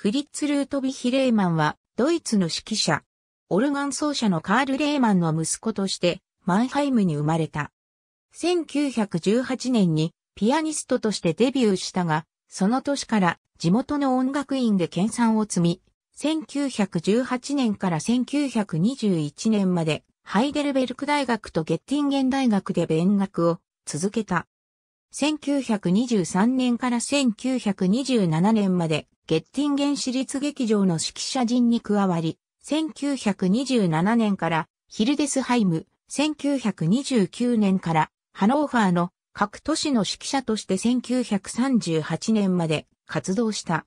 フリッツ・ルートビヒ・レーマンは、ドイツの指揮者。オルガン奏者のカール・レーマンの息子として、マンハイムに生まれた。1918年にピアニストとしてデビューしたが、その年から地元の音楽院で研鑽を積み、1918年から1921年までハイデルベルク大学とゲッティンゲン大学で勉学を続けた。1923年から1927年までゲッティンゲン市立劇場の指揮者陣に加わり、1927年からヒルデスハイム、1929年からハノーファーの各都市の指揮者として1938年まで活動した。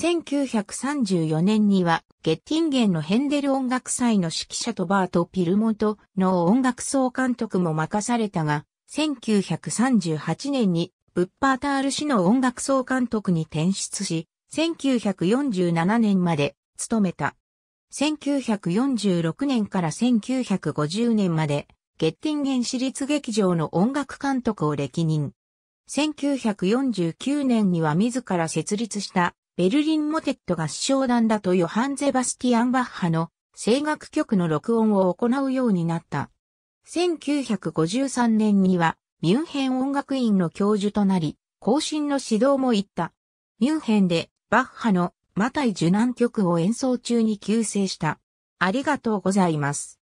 1934年には、ゲッティンゲンのヘンデル音楽祭の指揮者とバート・ピルモトの音楽総監督も任されたが、1938年に、ブッパータール市の音楽総監督に転出し、1947年まで勤めた。1946年から1950年まで、ゲッティンゲン市立劇場の音楽監督を歴任。1949年には自ら設立したベルリンモテット合唱団だとヨハン・ゼバスティアン・バッハの声楽曲の録音を行うようになった。1953年にはミュンヘン音楽院の教授となり、後進の指導も行った。ミュンヘンでバッハのマタイ受難曲を演奏中に急逝した。ありがとうございます。